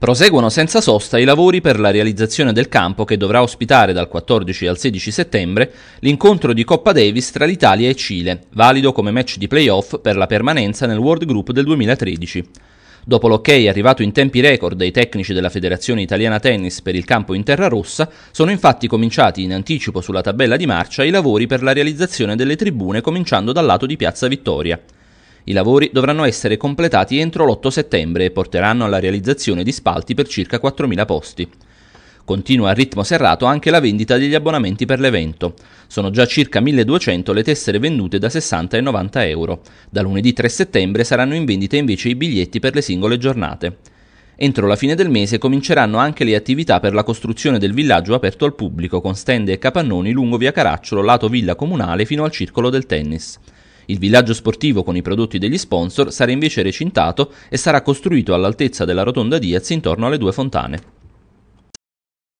Proseguono senza sosta i lavori per la realizzazione del campo che dovrà ospitare dal 14 al 16 settembre l'incontro di Coppa Davis tra l'Italia e Cile, valido come match di playoff per la permanenza nel World Group del 2013. Dopo l'ok arrivato in tempi record dai tecnici della Federazione Italiana Tennis per il campo in terra rossa, sono infatti cominciati in anticipo sulla tabella di marcia i lavori per la realizzazione delle tribune cominciando dal lato di Piazza Vittoria. I lavori dovranno essere completati entro l'8 settembre e porteranno alla realizzazione di spalti per circa 4.000 posti. Continua a ritmo serrato anche la vendita degli abbonamenti per l'evento. Sono già circa 1200 le tessere vendute da 60 e 90 euro. Da lunedì 3 settembre saranno in vendita invece i biglietti per le singole giornate. Entro la fine del mese cominceranno anche le attività per la costruzione del villaggio aperto al pubblico con stende e capannoni lungo via Caracciolo, lato villa comunale, fino al circolo del tennis. Il villaggio sportivo con i prodotti degli sponsor sarà invece recintato e sarà costruito all'altezza della rotonda Diaz intorno alle due fontane.